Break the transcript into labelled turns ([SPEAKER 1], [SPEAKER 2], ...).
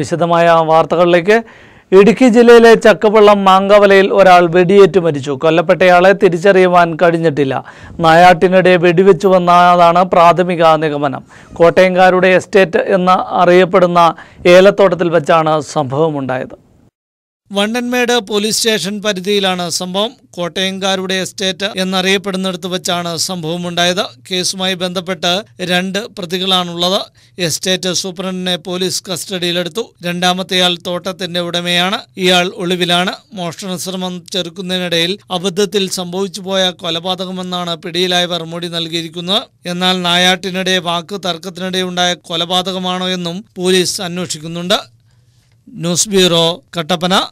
[SPEAKER 1] വിശദമായ വാർത്തകളിലേക്ക് ഇടുക്കി ജില്ലയിലെ ചക്കവള്ളം മാങ്കവലയിൽ ഒരാൾ വെടിയേറ്റ് മരിച്ചു കൊല്ലപ്പെട്ടയാളെ തിരിച്ചറിയുവാൻ കഴിഞ്ഞിട്ടില്ല നായാട്ടിനിടെ വെടിവെച്ചു വന്നതാണ് പ്രാഥമിക നിഗമനം കോട്ടയംകാരുടെ എസ്റ്റേറ്റ് എന്ന് അറിയപ്പെടുന്ന ഏലത്തോട്ടത്തിൽ വെച്ചാണ് സംഭവമുണ്ടായത് വണ്ടൻമേട് പോലീസ് സ്റ്റേഷൻ പരിധിയിലാണ് സംഭവം കോട്ടയംകാരുടെ എസ്റ്റേറ്റ് എന്നറിയപ്പെടുന്നിടത്ത് വെച്ചാണ് സംഭവമുണ്ടായത് കേസുമായി ബന്ധപ്പെട്ട് രണ്ട് പ്രതികളാണുള്ളത് എസ്റ്റേറ്റ് സൂപ്രണ്ടിനെ പോലീസ് കസ്റ്റഡിയിലെടുത്തു രണ്ടാമത്തെയാൾ തോട്ടത്തിന്റെ ഉടമയാണ് ഇയാൾ ഒളിവിലാണ് മോഷണ ശ്രമം ചെറുക്കുന്നതിനിടയിൽ അബദ്ധത്തിൽ പോയ കൊലപാതകമെന്നാണ് പിടിയിലായവർ മൊഴി നൽകിയിരിക്കുന്നത് എന്നാൽ നായാട്ടിനിടെ വാക്ക് തർക്കത്തിനിടെയുണ്ടായ കൊലപാതകമാണോ എന്നും പോലീസ് അന്വേഷിക്കുന്നുണ്ട് ന്യൂസ് ബ്യൂറോ കട്ടപ്പന